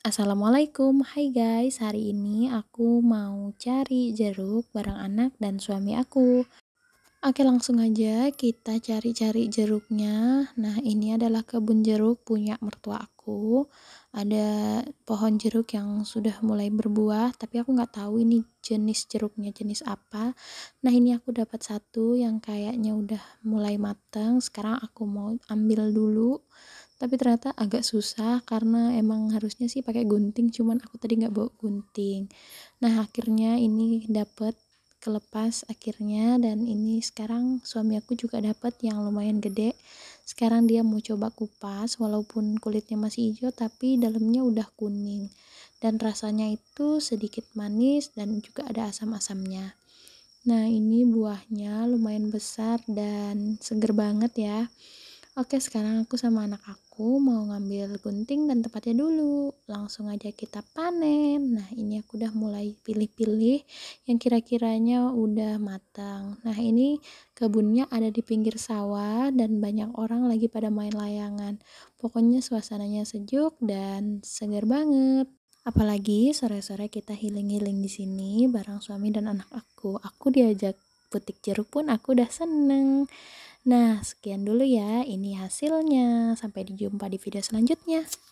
Assalamualaikum, hai guys. Hari ini aku mau cari jeruk bareng anak dan suami aku. Oke, langsung aja kita cari-cari jeruknya. Nah, ini adalah kebun jeruk punya mertua aku. Ada pohon jeruk yang sudah mulai berbuah, tapi aku nggak tahu ini jenis jeruknya jenis apa. Nah, ini aku dapat satu yang kayaknya udah mulai mateng. Sekarang aku mau ambil dulu tapi ternyata agak susah karena emang harusnya sih pakai gunting cuman aku tadi nggak bawa gunting nah akhirnya ini dapat kelepas akhirnya dan ini sekarang suami aku juga dapat yang lumayan gede sekarang dia mau coba kupas walaupun kulitnya masih hijau tapi dalamnya udah kuning dan rasanya itu sedikit manis dan juga ada asam-asamnya nah ini buahnya lumayan besar dan seger banget ya Oke, sekarang aku sama anak aku mau ngambil gunting dan tempatnya dulu. Langsung aja kita panen. Nah, ini aku udah mulai pilih-pilih yang kira-kiranya udah matang. Nah, ini kebunnya ada di pinggir sawah dan banyak orang lagi pada main layangan. Pokoknya suasananya sejuk dan segar banget. Apalagi sore-sore kita healing-healing di sini bareng suami dan anak aku. Aku diajak putik jeruk pun aku udah seneng. Nah, sekian dulu ya. Ini hasilnya. Sampai jumpa di video selanjutnya.